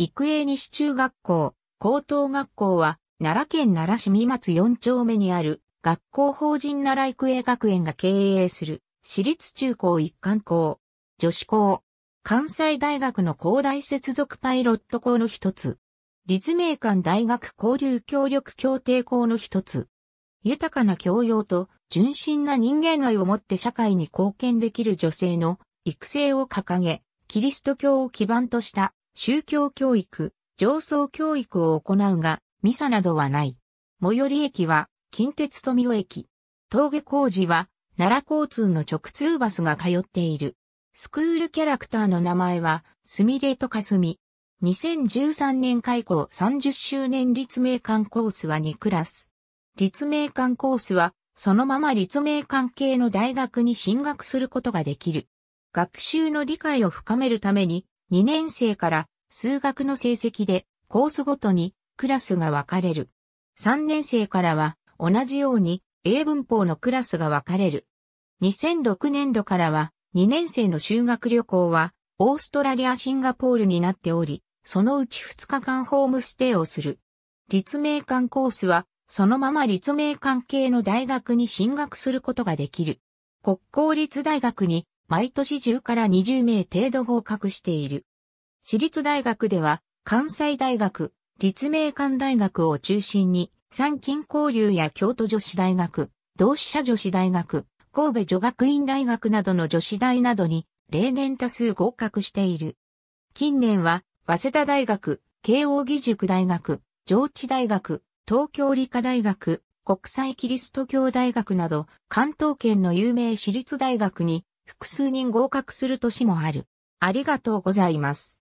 育英西中学校、高等学校は、奈良県奈良市三松四丁目にある、学校法人奈良育英学園が経営する、私立中高一貫校、女子校、関西大学の高大接続パイロット校の一つ、立命館大学交流協力協定校の一つ、豊かな教養と純真な人間愛をもって社会に貢献できる女性の育成を掲げ、キリスト教を基盤とした宗教教育、上層教育を行うが、ミサなどはない。最寄り駅は、近鉄富尾駅。峠工事は、奈良交通の直通バスが通っている。スクールキャラクターの名前は、スミレとかすみ。2013年開校30周年立命館コースは2クラス。立命館コースは、そのまま立命館系の大学に進学することができる。学習の理解を深めるために、2年生から数学の成績でコースごとにクラスが分かれる。3年生からは同じように英文法のクラスが分かれる。2006年度からは2年生の修学旅行はオーストラリア・シンガポールになっており、そのうち2日間ホームステイをする。立命館コースはそのまま立命館系の大学に進学することができる。国公立大学に毎年10から20名程度合格している。私立大学では、関西大学、立命館大学を中心に、三金交流や京都女子大学、同志社女子大学、神戸女学院大学などの女子大などに、例年多数合格している。近年は、早稲田大学、慶応義塾大学、上智大学、東京理科大学、国際キリスト教大学など、関東圏の有名私立大学に複数人合格する年もある。ありがとうございます。